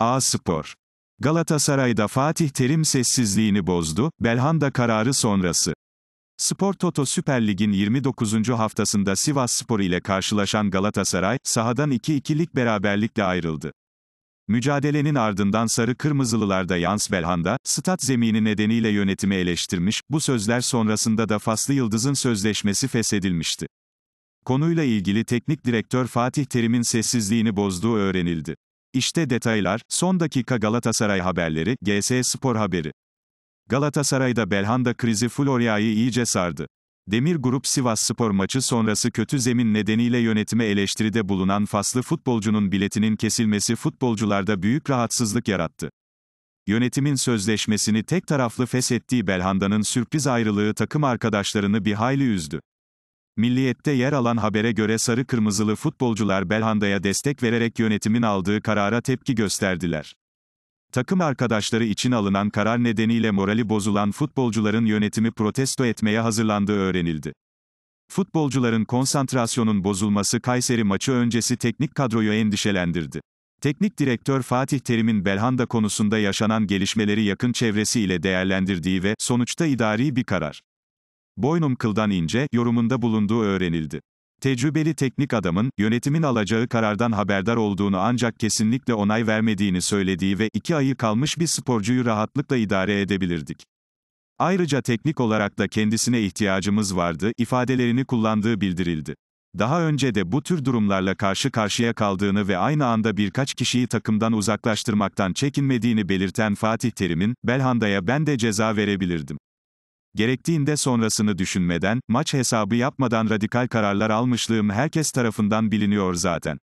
A Spor. Galatasaray'da Fatih Terim sessizliğini bozdu, Belhanda kararı sonrası. Spor Toto Süper Lig'in 29. haftasında Sivas Spor ile karşılaşan Galatasaray, sahadan 2-2'lik beraberlikle ayrıldı. Mücadelenin ardından Sarı Kırmızılılarda Yans Belhanda, stat zemini nedeniyle yönetimi eleştirmiş, bu sözler sonrasında da Faslı Yıldız'ın sözleşmesi feshedilmişti. Konuyla ilgili teknik direktör Fatih Terim'in sessizliğini bozduğu öğrenildi. İşte detaylar, son dakika Galatasaray haberleri, GS Spor haberi. Galatasaray'da Belhanda krizi Florya'yı iyice sardı. Demir Grup Sivas Spor maçı sonrası kötü zemin nedeniyle yönetime eleştiride bulunan faslı futbolcunun biletinin kesilmesi futbolcularda büyük rahatsızlık yarattı. Yönetimin sözleşmesini tek taraflı feshettiği Belhanda'nın sürpriz ayrılığı takım arkadaşlarını bir hayli üzdü. Milliyet'te yer alan habere göre sarı kırmızılı futbolcular Belhanda'ya destek vererek yönetimin aldığı karara tepki gösterdiler. Takım arkadaşları için alınan karar nedeniyle morali bozulan futbolcuların yönetimi protesto etmeye hazırlandığı öğrenildi. Futbolcuların konsantrasyonun bozulması Kayseri maçı öncesi teknik kadroyu endişelendirdi. Teknik direktör Fatih Terim'in Belhanda konusunda yaşanan gelişmeleri yakın çevresiyle değerlendirdiği ve sonuçta idari bir karar boynum kıldan ince, yorumunda bulunduğu öğrenildi. Tecrübeli teknik adamın, yönetimin alacağı karardan haberdar olduğunu ancak kesinlikle onay vermediğini söylediği ve iki ayı kalmış bir sporcuyu rahatlıkla idare edebilirdik. Ayrıca teknik olarak da kendisine ihtiyacımız vardı, ifadelerini kullandığı bildirildi. Daha önce de bu tür durumlarla karşı karşıya kaldığını ve aynı anda birkaç kişiyi takımdan uzaklaştırmaktan çekinmediğini belirten Fatih Terim'in, Belhanda'ya ben de ceza verebilirdim. Gerektiğinde sonrasını düşünmeden, maç hesabı yapmadan radikal kararlar almışlığım herkes tarafından biliniyor zaten.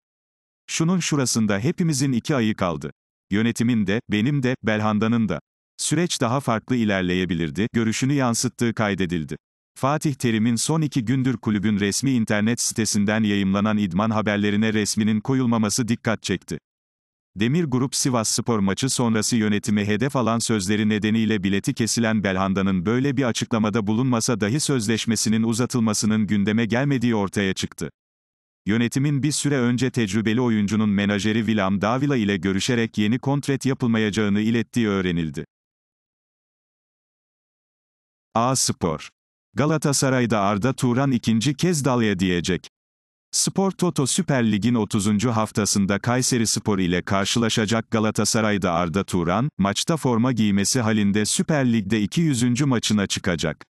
Şunun şurasında hepimizin iki ayı kaldı. Yönetimin de, benim de, Belhanda'nın da. Süreç daha farklı ilerleyebilirdi, görüşünü yansıttığı kaydedildi. Fatih Terim'in son iki gündür kulübün resmi internet sitesinden yayımlanan idman haberlerine resminin koyulmaması dikkat çekti. Demir Grup Sivas Spor maçı sonrası yönetimi hedef alan sözleri nedeniyle bileti kesilen Belhanda'nın böyle bir açıklamada bulunmasa dahi sözleşmesinin uzatılmasının gündeme gelmediği ortaya çıktı. Yönetimin bir süre önce tecrübeli oyuncunun menajeri Willem Davila ile görüşerek yeni kontrat yapılmayacağını ilettiği öğrenildi. A Spor Galatasaray'da Arda Turan ikinci kez dalya diyecek. Spor Toto Süper Lig'in 30. haftasında Kayseri Spor ile karşılaşacak Galatasaray'da Arda Turan, maçta forma giymesi halinde Süper Lig'de 200. maçına çıkacak.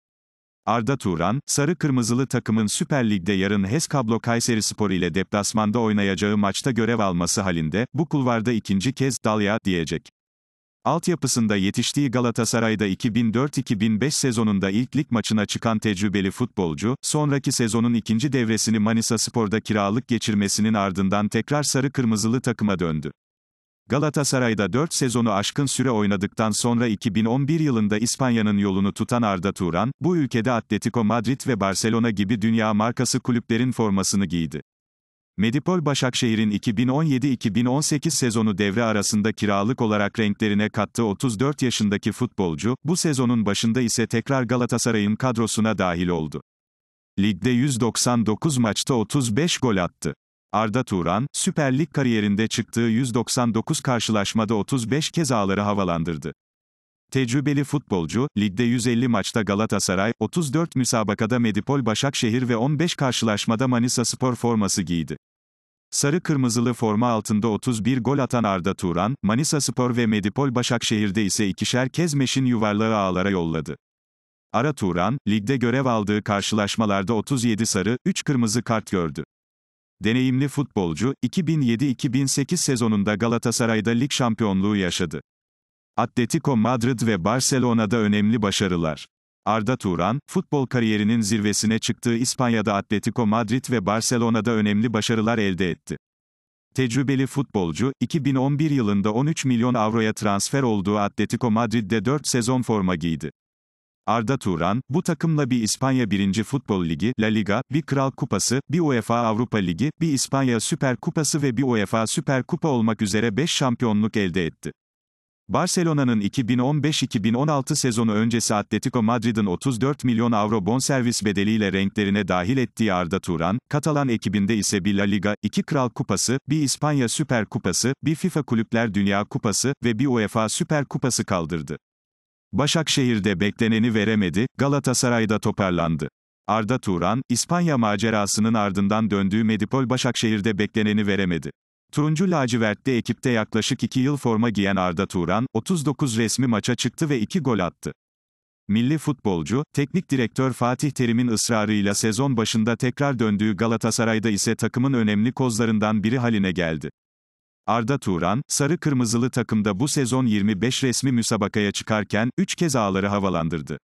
Arda Turan, sarı kırmızılı takımın Süper Lig'de yarın HES Kablo Kayseri Spor ile deplasmanda oynayacağı maçta görev alması halinde, bu kulvarda ikinci kez dalya diyecek. Altyapısında yetiştiği Galatasaray'da 2004-2005 sezonunda ilk lig maçına çıkan tecrübeli futbolcu, sonraki sezonun ikinci devresini Manisa Spor'da kiralık geçirmesinin ardından tekrar sarı kırmızılı takıma döndü. Galatasaray'da 4 sezonu aşkın süre oynadıktan sonra 2011 yılında İspanya'nın yolunu tutan Arda Turan, bu ülkede Atletico Madrid ve Barcelona gibi dünya markası kulüplerin formasını giydi. Medipol Başakşehir'in 2017-2018 sezonu devre arasında kiralık olarak renklerine kattı 34 yaşındaki futbolcu, bu sezonun başında ise tekrar Galatasaray'ın kadrosuna dahil oldu. Ligde 199 maçta 35 gol attı. Arda Turan, Süper Lig kariyerinde çıktığı 199 karşılaşmada 35 kez ağları havalandırdı. Tecrübeli futbolcu, ligde 150 maçta Galatasaray, 34 müsabakada Medipol Başakşehir ve 15 karşılaşmada Manisa Spor forması giydi. Sarı kırmızılı forma altında 31 gol atan Arda Turan, Manisa Spor ve Medipol Başakşehir'de ise ikişer kez meşin yuvarlığı ağlara yolladı. Ara Turan, ligde görev aldığı karşılaşmalarda 37 sarı, 3 kırmızı kart gördü. Deneyimli futbolcu, 2007-2008 sezonunda Galatasaray'da lig şampiyonluğu yaşadı. Atletico Madrid ve Barcelona'da önemli başarılar. Arda Turan, futbol kariyerinin zirvesine çıktığı İspanya'da Atletico Madrid ve Barcelona'da önemli başarılar elde etti. Tecrübeli futbolcu, 2011 yılında 13 milyon avroya transfer olduğu Atletico Madrid'de 4 sezon forma giydi. Arda Turan, bu takımla bir İspanya 1. Futbol Ligi, La Liga, bir Kral Kupası, bir UEFA Avrupa Ligi, bir İspanya Süper Kupası ve bir UEFA Süper Kupa olmak üzere 5 şampiyonluk elde etti. Barcelona'nın 2015-2016 sezonu öncesi Atletico Madrid'in 34 milyon avro bonservis bedeliyle renklerine dahil ettiği Arda Turan, Katalan ekibinde ise bir La Liga, iki Kral Kupası, bir İspanya Süper Kupası, bir FIFA Kulüpler Dünya Kupası ve bir UEFA Süper Kupası kaldırdı. Başakşehir'de bekleneni veremedi, Galatasaray'da toparlandı. Arda Turan, İspanya macerasının ardından döndüğü Medipol Başakşehir'de bekleneni veremedi. Turuncu lacivertli ekipte yaklaşık 2 yıl forma giyen Arda Turan, 39 resmi maça çıktı ve 2 gol attı. Milli futbolcu, teknik direktör Fatih Terim'in ısrarıyla sezon başında tekrar döndüğü Galatasaray'da ise takımın önemli kozlarından biri haline geldi. Arda Turan, sarı kırmızılı takımda bu sezon 25 resmi müsabakaya çıkarken 3 kez ağları havalandırdı.